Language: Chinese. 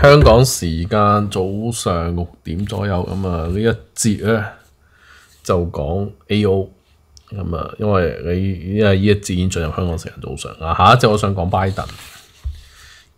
香港时间早上六点左右，咁啊，呢一节咧就讲 A O，咁啊，因为你因为呢一节已经进入香港时间早上啊，下一节我想讲拜登。